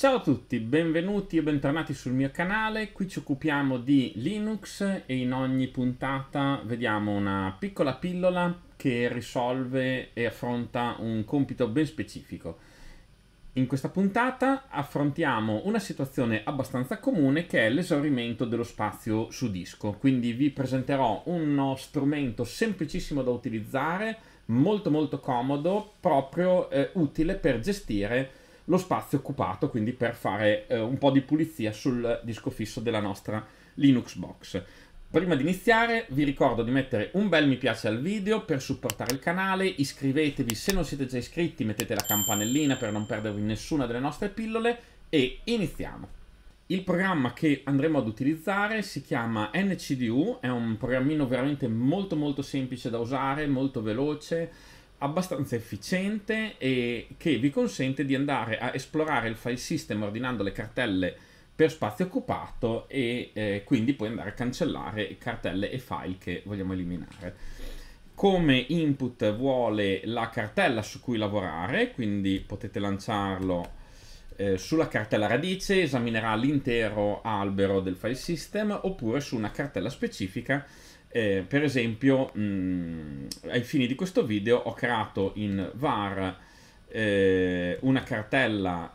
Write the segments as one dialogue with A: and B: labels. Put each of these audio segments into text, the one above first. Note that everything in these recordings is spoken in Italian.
A: Ciao a tutti, benvenuti e bentornati sul mio canale, qui ci occupiamo di Linux e in ogni puntata vediamo una piccola pillola che risolve e affronta un compito ben specifico. In questa puntata affrontiamo una situazione abbastanza comune che è l'esaurimento dello spazio su disco, quindi vi presenterò uno strumento semplicissimo da utilizzare, molto molto comodo, proprio eh, utile per gestire lo spazio occupato, quindi per fare eh, un po' di pulizia sul disco fisso della nostra Linux Box. Prima di iniziare vi ricordo di mettere un bel mi piace al video per supportare il canale, iscrivetevi se non siete già iscritti, mettete la campanellina per non perdervi nessuna delle nostre pillole e iniziamo. Il programma che andremo ad utilizzare si chiama NCDU, è un programmino veramente molto molto semplice da usare, molto veloce, abbastanza efficiente e che vi consente di andare a esplorare il file system ordinando le cartelle per spazio occupato e eh, quindi poi andare a cancellare cartelle e file che vogliamo eliminare. Come input vuole la cartella su cui lavorare, quindi potete lanciarlo eh, sulla cartella radice, esaminerà l'intero albero del file system oppure su una cartella specifica eh, per esempio mh, mm, ai fini di questo video ho creato in var eh, una cartella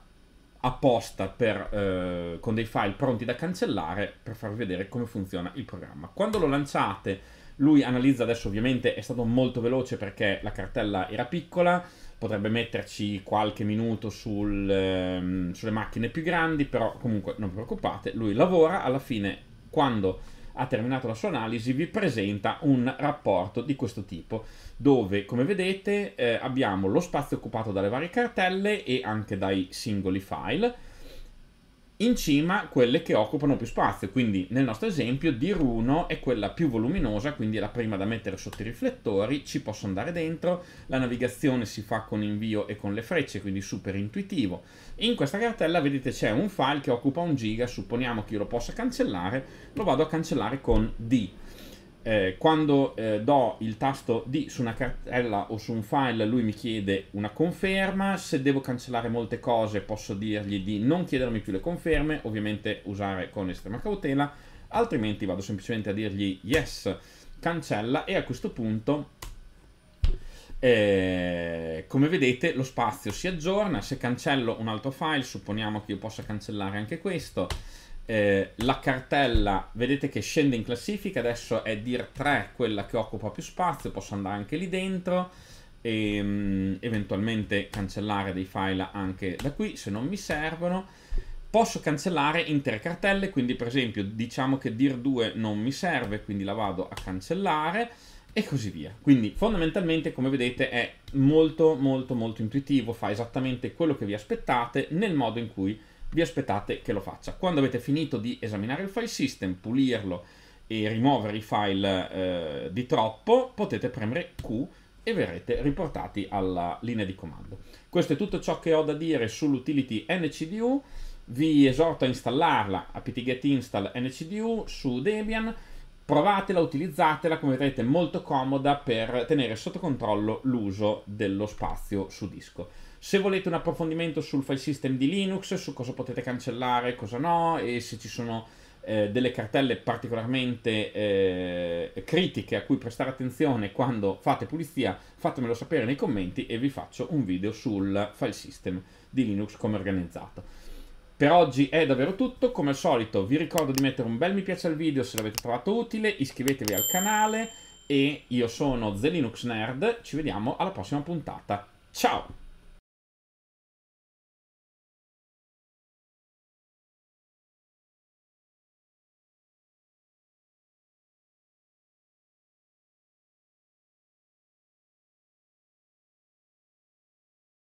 A: apposta per, eh, con dei file pronti da cancellare per farvi vedere come funziona il programma. Quando lo lanciate lui analizza adesso ovviamente è stato molto veloce perché la cartella era piccola, potrebbe metterci qualche minuto sul, eh, sulle macchine più grandi, però comunque non preoccupate, lui lavora, alla fine quando ha terminato la sua analisi, vi presenta un rapporto di questo tipo, dove come vedete eh, abbiamo lo spazio occupato dalle varie cartelle e anche dai singoli file in cima quelle che occupano più spazio, quindi nel nostro esempio Diruno è quella più voluminosa, quindi è la prima da mettere sotto i riflettori, ci posso andare dentro, la navigazione si fa con invio e con le frecce, quindi super intuitivo. In questa cartella vedete c'è un file che occupa un giga, supponiamo che io lo possa cancellare, lo vado a cancellare con D eh, quando eh, do il tasto D su una cartella o su un file lui mi chiede una conferma, se devo cancellare molte cose posso dirgli di non chiedermi più le conferme, ovviamente usare con estrema cautela, altrimenti vado semplicemente a dirgli yes, cancella e a questo punto eh, come vedete lo spazio si aggiorna, se cancello un altro file supponiamo che io possa cancellare anche questo eh, la cartella vedete che scende in classifica, adesso è dir 3 quella che occupa più spazio, posso andare anche lì dentro e um, eventualmente cancellare dei file anche da qui se non mi servono. Posso cancellare intere cartelle, quindi per esempio diciamo che dir 2 non mi serve, quindi la vado a cancellare e così via. Quindi fondamentalmente come vedete è molto molto molto intuitivo, fa esattamente quello che vi aspettate nel modo in cui vi aspettate che lo faccia. Quando avete finito di esaminare il file system, pulirlo e rimuovere i file eh, di troppo, potete premere Q e verrete riportati alla linea di comando. Questo è tutto ciò che ho da dire sull'utility NCDU. Vi esorto a installarla apt-get install NCDU su Debian. Provatela, utilizzatela, come vedrete è molto comoda per tenere sotto controllo l'uso dello spazio su disco. Se volete un approfondimento sul file system di Linux, su cosa potete cancellare, e cosa no, e se ci sono eh, delle cartelle particolarmente eh, critiche a cui prestare attenzione quando fate pulizia, fatemelo sapere nei commenti e vi faccio un video sul file system di Linux come organizzato. Per oggi è davvero tutto, come al solito vi ricordo di mettere un bel mi piace al video se l'avete trovato utile, iscrivetevi al canale e io sono The Linux Nerd, ci vediamo alla prossima puntata. Ciao!